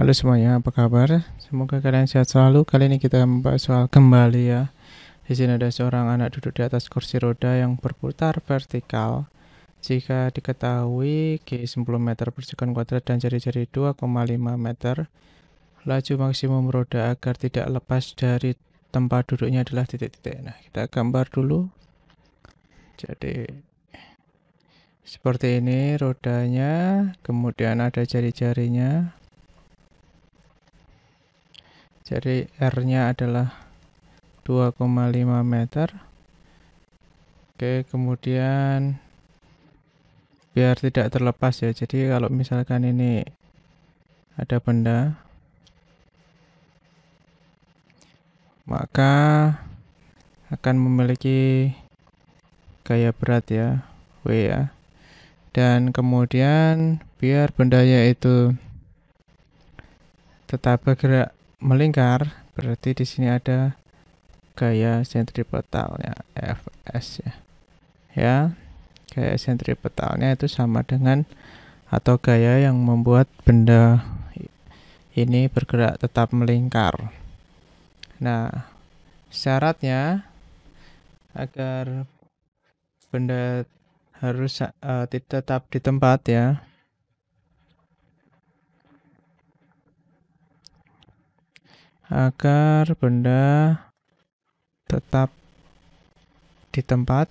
Halo semuanya, apa kabar? Semoga kalian sehat selalu. Kali ini kita membahas soal kembali ya. Di sini ada seorang anak duduk di atas kursi roda yang berputar vertikal. Jika diketahui G 10 meter per sekon kuadrat dan jari-jari 2,5 meter, laju maksimum roda agar tidak lepas dari tempat duduknya adalah titik-titik. Nah, kita gambar dulu. Jadi seperti ini rodanya, kemudian ada jari-jarinya, jadi R-nya adalah 2,5 meter Oke kemudian biar tidak terlepas ya jadi kalau misalkan ini ada benda maka akan memiliki gaya berat ya W ya dan kemudian biar bendanya itu tetap bergerak melingkar berarti di sini ada gaya sentripetalnya fs ya ya gaya sentripetalnya itu sama dengan atau gaya yang membuat benda ini bergerak tetap melingkar nah syaratnya agar benda harus uh, tetap di tempat ya agar benda tetap di tempat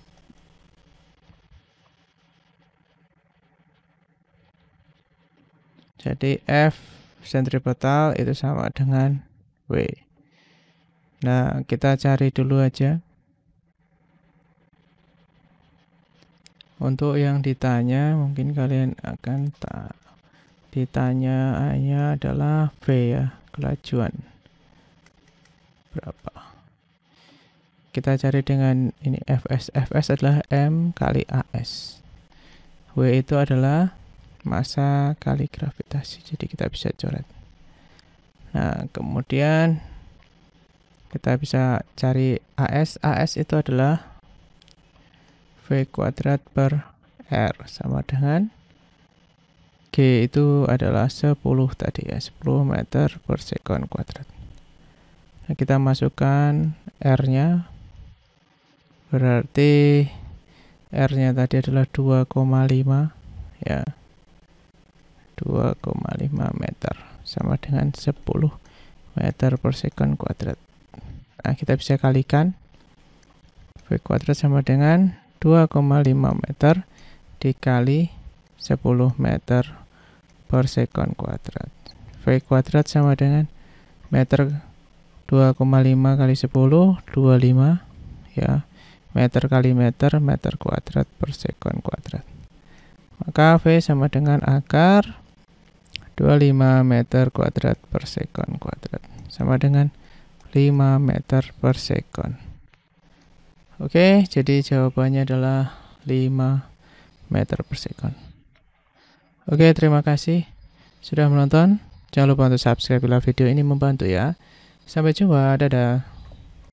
jadi F sentripetal itu sama dengan W nah kita cari dulu aja untuk yang ditanya mungkin kalian akan tak ditanya hanya adalah V ya kelajuan berapa kita cari dengan ini fs fs adalah m kali as w itu adalah masa kali gravitasi jadi kita bisa coret nah kemudian kita bisa cari as as itu adalah v kuadrat per r sama dengan g itu adalah 10 tadi ya 10 meter per second kuadrat Nah, kita masukkan R-nya berarti R-nya tadi adalah 2,5 ya 2,5 meter sama dengan 10 meter per second kuadrat nah kita bisa kalikan V kuadrat sama dengan 2,5 meter dikali 10 meter per second kuadrat V kuadrat sama dengan meter 2,5 kali 10 25 ya meter kali meter meter kuadrat per second kuadrat maka V sama dengan akar 25 meter kuadrat per second kuadrat sama dengan 5 meter per second Oke jadi jawabannya adalah 5 meter per second Oke terima kasih sudah menonton jangan lupa untuk subscribe bila video ini membantu ya Sampai jumpa, dadah.